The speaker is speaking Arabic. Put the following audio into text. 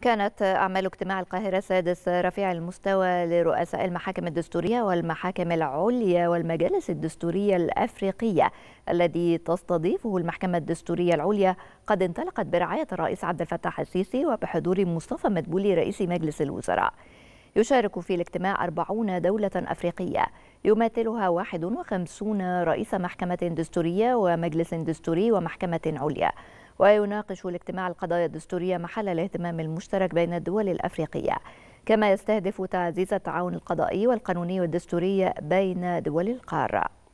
كانت أعمال اجتماع القاهرة السادس رفيع المستوى لرؤساء المحاكم الدستورية والمحاكم العليا والمجالس الدستورية الأفريقية الذي تستضيفه المحكمة الدستورية العليا قد انطلقت برعاية الرئيس عبد الفتاح السيسي وبحضور مصطفى مدبولي رئيس مجلس الوزراء يشارك في الاجتماع 40 دولة أفريقية يماثلها 51 رئيس محكمة دستورية ومجلس دستوري ومحكمة عليا ويناقش الاجتماع القضايا الدستورية محل الاهتمام المشترك بين الدول الأفريقية كما يستهدف تعزيز التعاون القضائي والقانوني والدستوري بين دول القارة